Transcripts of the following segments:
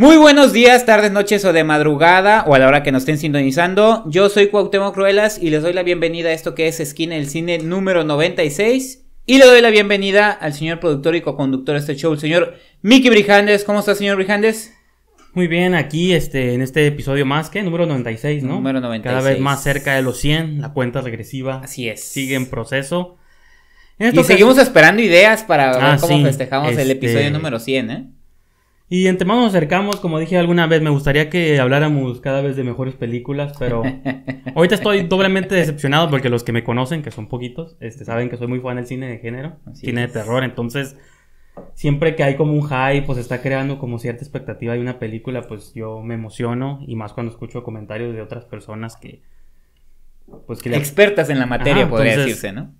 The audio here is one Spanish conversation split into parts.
Muy buenos días, tardes, noches o de madrugada o a la hora que nos estén sintonizando. Yo soy Cuauhtémoc Cruelas y les doy la bienvenida a esto que es Esquina del Cine número 96 y le doy la bienvenida al señor productor y co-conductor de este show, el señor Mickey Brijandes. ¿Cómo está, señor Brijandes? Muy bien, aquí este en este episodio más que número 96, ¿no? Número 96. Cada vez más cerca de los 100, la cuenta regresiva. Así es. Sigue en proceso. y seguimos esperando ideas para ver ah, cómo festejamos el este, episodio número 100, ¿eh? Y entre más nos acercamos, como dije alguna vez, me gustaría que habláramos cada vez de mejores películas, pero ahorita estoy doblemente decepcionado porque los que me conocen, que son poquitos, este, saben que soy muy fan del cine de género, cine de terror, entonces siempre que hay como un hype, pues está creando como cierta expectativa de una película, pues yo me emociono y más cuando escucho comentarios de otras personas que... Pues que Expertas en la materia, podría decirse, ¿no?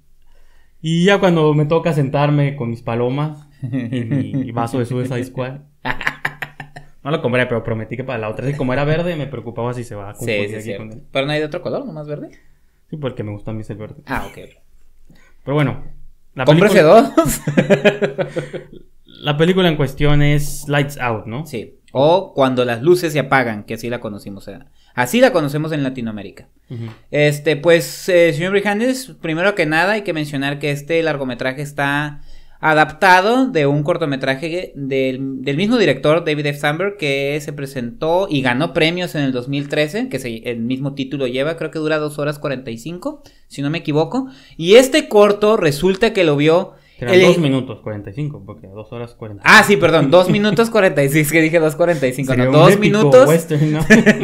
Y ya cuando me toca sentarme con mis palomas y mi vaso de Suicide Squad No lo compré, pero prometí que para la otra. Y como era verde, me preocupaba si se va a confundir sí, sí, con Pero no hay de otro color, nomás verde. Sí, porque me gusta a mí el verde. Ah, ok. Pero bueno. La película... dos. la película en cuestión es Lights Out, ¿no? Sí. O cuando las luces se apagan, que así la conocimos. Así la conocemos en Latinoamérica. Este, pues, eh, señor Brihannes, primero que nada hay que mencionar que este largometraje está adaptado de un cortometraje del, mismo director David F. Sandberg que se presentó y ganó premios en el 2013, que el mismo título lleva, creo que dura 2 horas 45, si no me equivoco. Y este corto resulta que lo vio... Eran 2 minutos 45, porque 2 horas 45. Ah, sí, perdón, 2 minutos 46, que dije 45 no, 2 minutos...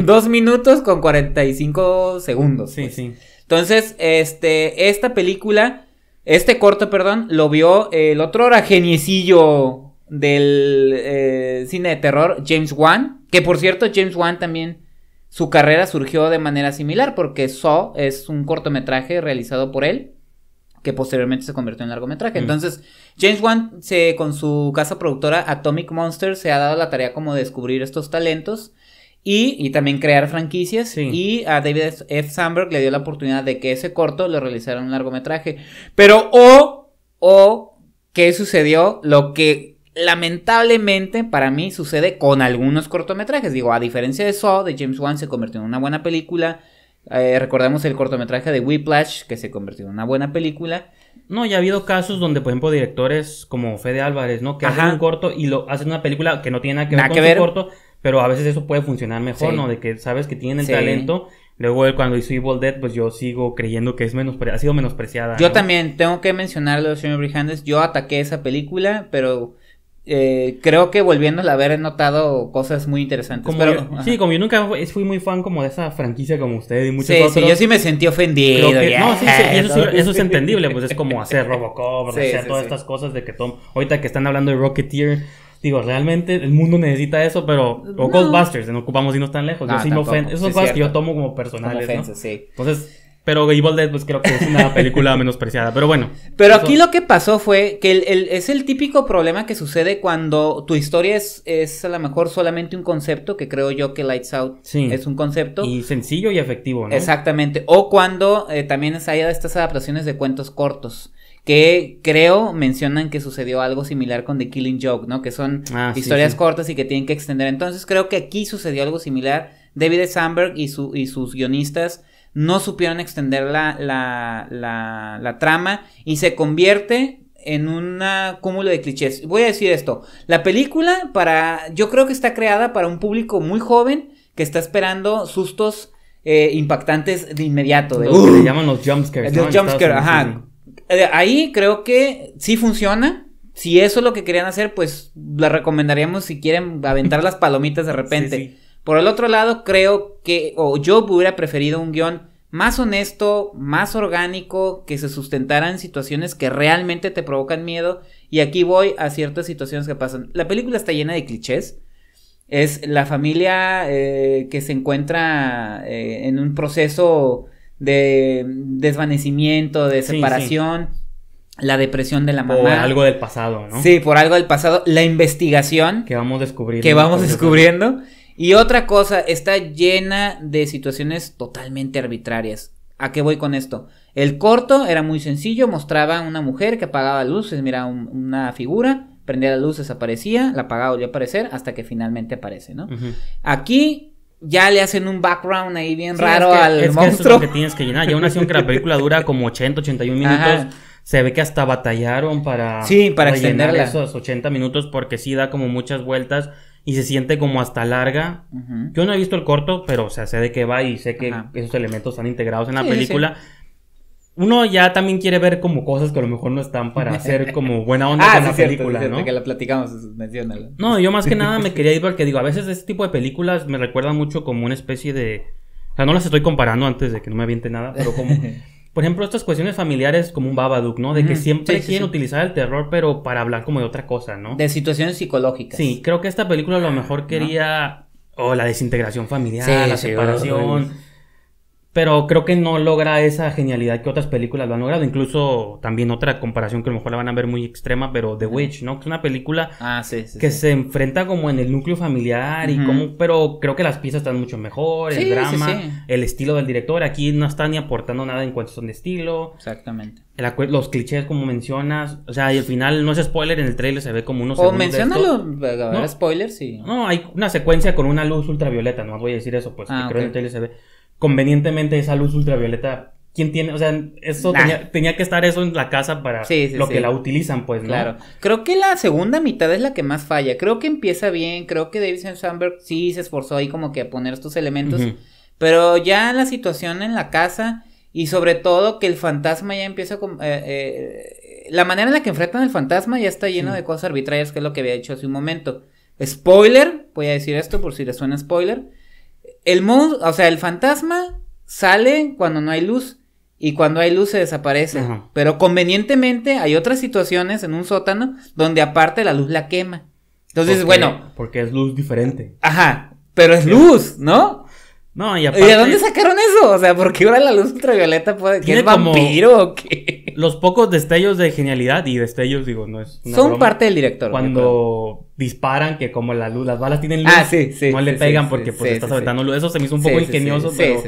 2 minutos con 45 segundos. Sí, pues. sí. Entonces, este, esta película este corto, perdón, lo vio el otro geniecillo del eh, cine de terror, James Wan. Que por cierto, James Wan también su carrera surgió de manera similar porque Saw es un cortometraje realizado por él que posteriormente se convirtió en largometraje. Mm. Entonces, James Wan se, con su casa productora Atomic Monster se ha dado la tarea como de descubrir estos talentos y, también crear franquicias. Y a David F. Sandberg le dio la oportunidad de que ese corto lo realizara un largometraje. Pero o, o, ¿qué sucedió? Lo que lamentablemente para mí sucede con algunos cortometrajes. Digo, a diferencia de Saw, de James Wan se convirtió en una buena película. Eh, recordemos el cortometraje de Whiplash, que se convirtió en una buena película. No, ya ha habido casos donde, por ejemplo, directores como Fede Álvarez, ¿no? Que hacen un corto y lo hacen una película que no tiene nada que ver con el corto pero a veces eso puede funcionar mejor, ¿no? De que sabes que tienen el talento. Luego cuando hizo Evil Dead, pues yo sigo creyendo que es menos... ha sido menospreciada. Yo también tengo que mencionarlo, señor Brihannes... Yo ataqué esa película, pero eh, creo que volviéndola a ver he notado cosas muy interesantes. pero, sí, como yo nunca fui muy fan como de esa franquicia como usted y muchos sí, Sí, yo sí me sentí ofendido. no, sí, eso, es entendible, pues es como hacer Robocop, sea, todas estas cosas de que Tom... Ahorita que están hablando de Rocketeer, Digo, realmente el mundo necesita eso, pero. O Goldbusters, Ghostbusters, no ocupamos no tan lejos. yo ah, sí me ofendo. que yo tomo como personales. sí. Entonces, pero Evil Dead, pues creo que es una película menospreciada. Pero bueno. Pero aquí lo que pasó fue que es el típico problema que sucede cuando tu historia es, es a lo mejor solamente un concepto, que creo yo que Lights Out es un concepto. Y sencillo y efectivo, ¿no? Exactamente. O cuando eh, también también hay estas adaptaciones de cuentos cortos que creo mencionan que sucedió algo similar con The Killing Joke, ¿no? Que son ah, historias cortas y que tienen que extender. Entonces creo que aquí sucedió algo similar. David Sandberg y, sus guionistas no supieron extender la, la, trama y se convierte en un cúmulo de clichés. Voy a decir esto, la película para, yo creo que está creada para un público muy joven que está esperando sustos eh, impactantes de inmediato. De, se llaman los jumpscares. Eh, los jumpscares, ajá ahí creo que sí funciona. Si eso es lo que querían hacer, pues la recomendaríamos si quieren aventar las palomitas de repente. Por el otro lado, creo que, o yo hubiera preferido un guión más honesto, más orgánico, que se sustentara en situaciones que realmente te provocan miedo. Y aquí voy a ciertas situaciones que pasan. La película está llena de clichés. Es la familia eh, que se encuentra eh, en un proceso de desvanecimiento, de separación. La depresión de la mamá. Por algo del pasado, ¿no? Sí, por algo del pasado. La investigación. Que vamos descubriendo. Que vamos descubriendo. Y otra cosa, está llena de situaciones totalmente arbitrarias. ¿A qué voy con esto? El corto era muy sencillo, mostraba a una mujer que apagaba luces, mira una figura, prendía la luz, desaparecía, la apagaba, volvió a aparecer, hasta que finalmente aparece, ¿no? Aquí ya le hacen un background ahí bien raro al es monstruo. Que eso es lo que tienes que llenar. Ya una así, que la película dura como 80, 81 minutos, se ve que hasta batallaron para, sí, para, para extenderla. esos 80 minutos porque sí da como muchas vueltas y se siente como hasta larga. Yo no he visto el corto, pero o sea, sé de qué va y sé que esos elementos están integrados en la película. Sí uno ya también quiere ver como cosas que a lo mejor no están para hacer como buena onda ah, con la cierto, película, ¿no? que la platicamos, menciónala. No, yo más que nada me quería ir porque digo, a veces este tipo de películas me recuerda mucho como una especie de... O sea, no las estoy comparando antes de que no me aviente nada, pero como... Por ejemplo, estas cuestiones familiares como un Babadook, ¿no? De que siempre quieren utilizar el terror, pero para hablar como de otra cosa, ¿no? De situaciones psicológicas. Sí, creo que esta película a lo mejor ah, quería... O oh, la desintegración familiar, la separación pero creo que no logra esa genialidad que otras películas lo han logrado. Incluso también otra comparación que a lo mejor la van a ver muy extrema, pero The Witch, ¿no? Que es una película ah, que se enfrenta como en el núcleo familiar y como, pero creo que las piezas están mucho mejor, el drama, el estilo del director. Aquí no está ni aportando nada en cuanto son de estilo. Exactamente. los clichés como mencionas, o sea, y al final no es spoiler, en el trailer se ve como unos... O menciona no, spoilers y... No, hay una secuencia con una luz ultravioleta, no voy a decir eso, pues ah, creo que en el trailer se ve convenientemente esa luz ultravioleta. ¿Quién tiene? O sea, eso tenía, que estar eso en la casa para lo que la utilizan, pues, ¿no? Claro. Creo que la segunda mitad es la que más falla. Creo que empieza bien. Creo que Davidson Sandberg sí se esforzó ahí como que a poner estos elementos. Pero ya la situación en la casa y sobre todo que el fantasma ya empieza con... Eh, eh, la manera en la que enfrentan el fantasma ya está lleno de cosas arbitrarias, que es lo que había hecho hace un momento. Spoiler, voy a decir esto por si le suena spoiler. El monstruo, o sea, el fantasma sale cuando no hay luz y cuando hay luz se desaparece. Pero convenientemente hay otras situaciones en un sótano donde aparte la luz la quema. Entonces, bueno. Porque es luz diferente. Ajá, pero es luz, ¿no? No, y aparte. ¿Y de dónde sacaron eso? O sea, ¿por qué ahora la luz ultravioleta puede. ¿Que es vampiro o qué? los pocos destellos de genialidad, y destellos, digo, no es. son parte del director. Cuando disparan, que como la luz, las balas tienen luz, ah, no le pegan porque pues estás aventando luz. Eso se me hizo un poco ingenioso, pero.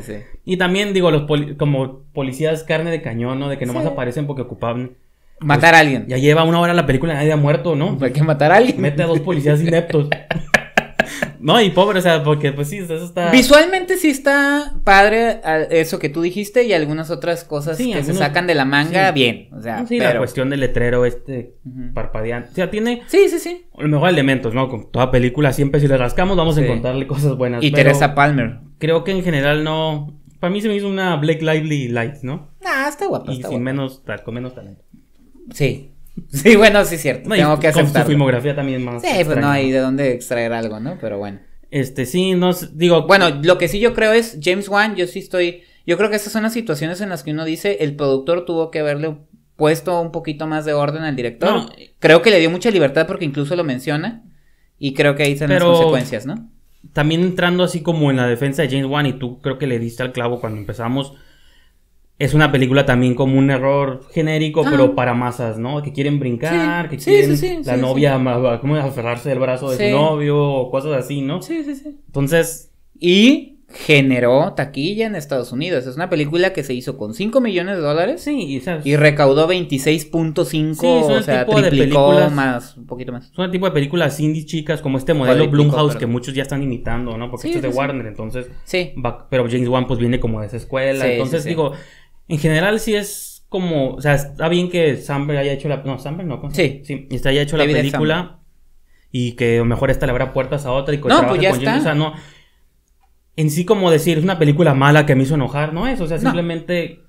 Y también, digo, los como policías carne de cañón, ¿no? De que nomás aparecen porque ocupaban. Matar pues, a alguien. Ya lleva una hora la película, nadie ha muerto, ¿no? Pues hay que matar a alguien. Mete a dos policías ineptos. no, y pobre, o sea, porque pues sí, eso está. Visualmente sí está padre eso que tú dijiste y algunas otras cosas que se sacan de la manga, bien. O sea, la cuestión del letrero este parpadeante. O sea, tiene. Sí, sí, sí. Los mejores elementos, ¿no? Con toda película, siempre si le rascamos, vamos a encontrarle cosas buenas. Y Teresa Palmer. Creo que en general no. Para mí se me hizo una Black Lively Light, ¿no? Ah, está guapa. sin menos, con menos talento. Sí. Sí, bueno, sí es cierto. Tengo que aceptar. su filmografía también más. Sí, pues no hay de dónde extraer algo, ¿no? Pero bueno. Este, sí, no digo. Bueno, lo que sí yo creo es, James Wan, yo sí estoy. Yo creo que esas son las situaciones en las que uno dice, el productor tuvo que haberle puesto un poquito más de orden al director. Creo que le dio mucha libertad porque incluso lo menciona. Y creo que ahí están las consecuencias, ¿no? También entrando así como en la defensa de James Wan, y tú creo que le diste al clavo cuando empezamos es una película también como un error genérico, pero para masas, ¿no? Que quieren brincar, que quieren la novia, ¿cómo? aferrarse del brazo de su novio, o cosas así, ¿no? Sí, sí, sí. Entonces. Y generó taquilla en Estados Unidos. Es una película que se hizo con 5 millones de dólares sí, y, y recaudó 26.5, sí, o sea, triplicó de más, un poquito más. Es un tipo de películas indie chicas como este modelo Blumhouse que muchos ya están imitando, ¿no? Porque esto es de Warner, entonces. Sí. pero James Wan pues viene como de esa escuela, entonces digo, en general sí es como, o sea, está bien que Samberg haya hecho la... No, Samberg no. Sí. sí. Está haya hecho la película y que a lo mejor esta le abra puertas a otra y no, pues ya está. o sea, no... En sí como decir, es una película mala que me hizo enojar, no es, o sea, simplemente...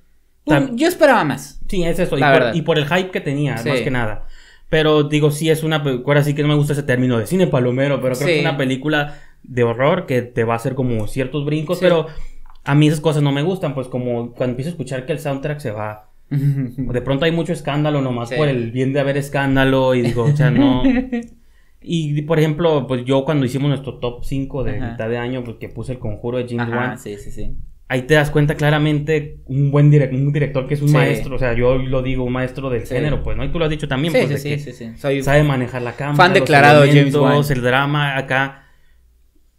Pues, yo esperaba más. Sí, es eso, y, por, y, por, el hype que tenía, más que nada. Pero digo, sí es una Ahora sí que no me gusta ese término de cine palomero, pero creo que es una película de horror que te va a hacer como ciertos brincos, pero a mí esas cosas no me gustan, pues como cuando empiezo a escuchar que el soundtrack se va. De pronto hay mucho escándalo nomás por el bien de haber escándalo y digo, o sea, no. Y por ejemplo, pues yo cuando hicimos nuestro top 5 de mitad de año, pues que puse el conjuro de James Wan. Ahí te das cuenta claramente un buen director, un director que es un maestro, o sea, yo lo digo, un maestro del género, pues, ¿no? Y tú lo has dicho también, pues, sí, sabe manejar la cámara. Fan declarado James Wan. El drama acá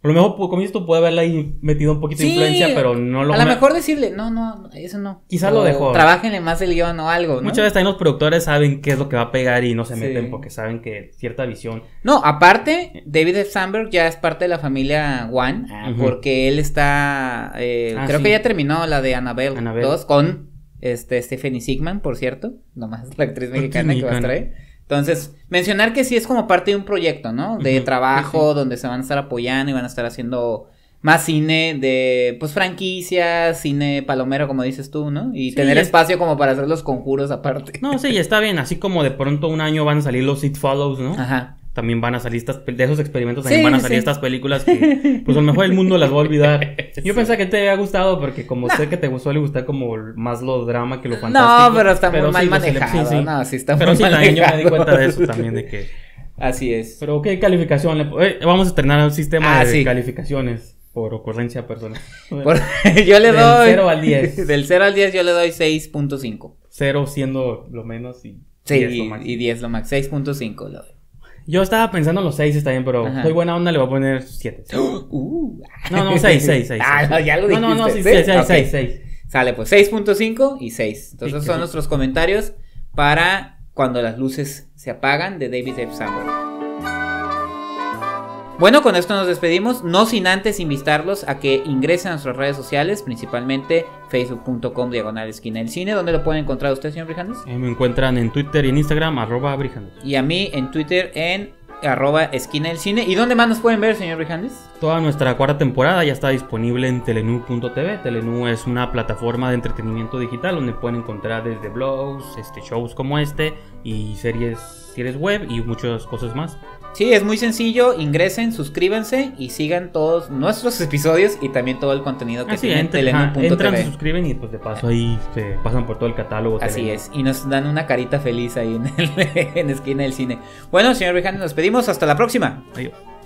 a lo mejor con esto puede haberle ahí metido un poquito de influencia, pero no lo... A lo mejor decirle, no, no, eso no. Quizás lo dejó. Trabájenle más el guión o algo, ¿no? Muchas veces también los productores saben qué es lo que va a pegar y no se meten porque saben que cierta visión... No, aparte, David F. ya es parte de la familia One, porque él está... Eh, ah, creo que ya terminó la de Annabelle, 2 con este, Stephanie Sigman, por cierto. Nomás la actriz mexicana que va a traer. Entonces, mencionar que sí es como parte de un proyecto, ¿no? De trabajo, donde se van a estar apoyando y van a estar haciendo más cine de, pues, franquicias, cine palomero, como dices tú, ¿no? Y tener espacio como para hacer los conjuros aparte. No, sí, está bien, así como de pronto un año van a salir los It Follows, ¿no? Ajá también van a salir estas de esos experimentos también van a salir estas películas que pues a lo mejor el mundo las va a olvidar. Yo pensé que te había gustado porque como sé que te gustó le gusta como más lo drama que lo fantástico. No, pero está muy mal sí, pues, manejado. Sí, No, sí está pero muy mal manejado. yo me di cuenta de eso también de que Así es. Pero qué calificación le eh, vamos a estrenar un sistema ah, de calificaciones por ocurrencia personal. yo le doy del 0 al 10. Del 0 al 10 yo le doy 6.5. 0 siendo lo menos y 10 10 lo máximo. 6.5 lo doy. Yo estaba pensando en los 6 está bien, pero Ajá. soy buena onda, le voy a poner 7. Uh. No, no, 6, 6, 6. Ah, no, No, no, no, 6, 6, 6. 6, Sale pues 6.5 y 6. Entonces son nuestros comentarios para cuando las luces se apagan de David F. Bueno, con esto nos despedimos, no sin antes invitarlos a que ingresen a nuestras redes sociales, principalmente facebook.com diagonal esquina del cine. ¿Dónde lo pueden encontrar usted, señor Brijandes? Eh, me encuentran en Twitter y en Instagram, arroba Brijandes. Y a mí en Twitter en arroba esquina del cine. ¿Y dónde más nos pueden ver, señor Brijandes? Toda nuestra cuarta temporada ya está disponible en telenú.tv. Telenu es una plataforma de entretenimiento digital donde pueden encontrar desde blogs, este, shows como este y series, series web y muchas cosas más. Sí, es muy sencillo, ingresen, suscríbanse y sigan todos nuestros episodios y también todo el contenido que Así tienen en Entran, se suscriben y pues de paso ahí pasan por todo el catálogo. Así es, y nos dan una carita feliz ahí en, el, en esquina del cine. Bueno, señor Vejano, nos pedimos, hasta la próxima. Adiós.